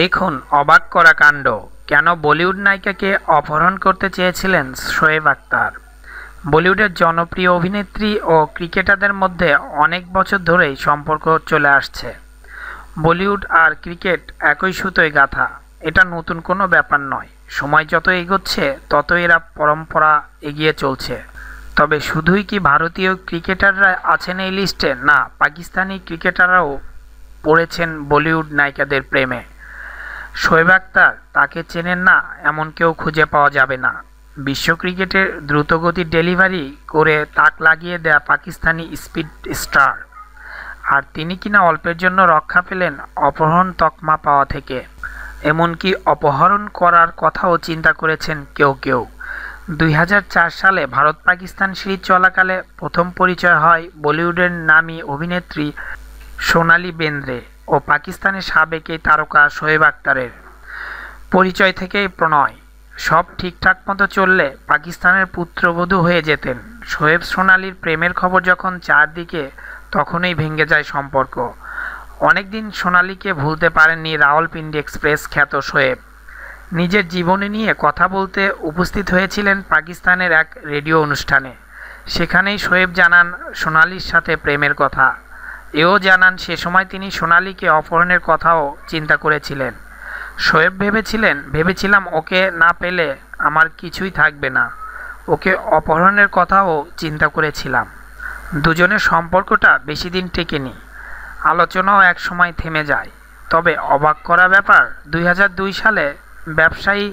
দেখুন অবাক করা কাণ্ড কেন বলিউড নায়িকাকে অপহরণ করতে চেয়েছিলেন শোয়েব আক্তার বলিউডের জনপ্রিয় অভিনেত্রী ও ক্রিকেটারদের মধ্যে অনেক বছর ধরেই সম্পর্ক চলে আসছে বলিউড আর ক্রিকেট একই সুতোয় গাথা এটা নতুন কোনো ব্যাপার নয় সময় যত এগোচ্ছে তত এরা পরম্পরা এগিয়ে চলছে তবে শুধুই কি ভারতীয় ক্রিকেটাররা আছেন এই লিস্টে না পাকিস্তানি ক্রিকেটাররাও পড়েছেন বলিউড নায়িকাদের প্রেমে শোয়েব আক্তার তাকে চেনেন না এমন কেউ খুঁজে পাওয়া যাবে না বিশ্ব ক্রিকেটের দ্রুতগতির ডেলিভারি করে তাক লাগিয়ে দেয়া পাকিস্তানি স্পিড স্টার আর তিনি কিনা অল্পের জন্য রক্ষা পেলেন অপহরণ তকমা পাওয়া থেকে এমনকি অপহরণ করার কথাও চিন্তা করেছেন কেউ কেউ দুই সালে ভারত পাকিস্তান সিরিজ চলাকালে প্রথম পরিচয় হয় বলিউডের নামী অভিনেত্রী সোনালি বেন্দ্রে ও পাকিস্তানের সাবেক এই তারকা শোয়েব আক্তারের পরিচয় থেকেই প্রণয় সব ঠিকঠাক মতো চললে পাকিস্তানের পুত্রবধূ হয়ে যেতেন শোয়েব সোনালির প্রেমের খবর যখন চারদিকে তখনই ভেঙে যায় সম্পর্ক অনেকদিন সোনালিকে ভুলতে পারেননি রাওয়ালপিন্ডি এক্সপ্রেস খ্যাত শোয়েব নিজের জীবনী নিয়ে কথা বলতে উপস্থিত হয়েছিলেন পাকিস্তানের এক রেডিও অনুষ্ঠানে সেখানেই শোয়েব জানান সোনালির সাথে প্রেমের কথা এও জানান সে সময় তিনি সোনালীকে অপহরণের কথাও চিন্তা করেছিলেন শোয়েব ভেবেছিলেন ভেবেছিলাম ওকে না পেলে আমার কিছুই থাকবে না ওকে অপহরণের কথাও চিন্তা করেছিলাম দুজনের সম্পর্কটা বেশি দিন টেকেনি আলোচনাও এক সময় থেমে যায় তবে অবাক করা ব্যাপার দুই সালে ব্যবসায়ী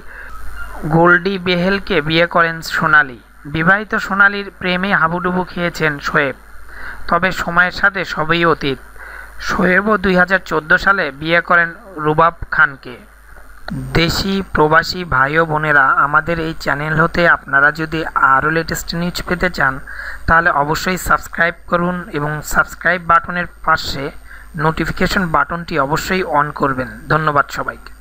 গোল্ডি বেহেলকে বিয়ে করেন সোনালি বিবাহিত সোনালির প্রেমে হাবুডুবু খেয়েছেন শোয়েব তবে সময়ের সাথে সবই অতীত শোয়েবও দুই সালে বিয়ে করেন রুবাব খানকে দেশি প্রবাসী ভাই ও বোনেরা আমাদের এই চ্যানেল হতে আপনারা যদি আরও লেটেস্ট নিউজ পেতে চান তাহলে অবশ্যই সাবস্ক্রাইব করুন এবং সাবস্ক্রাইব বাটনের পাশে নোটিফিকেশন বাটনটি অবশ্যই অন করবেন ধন্যবাদ সবাইকে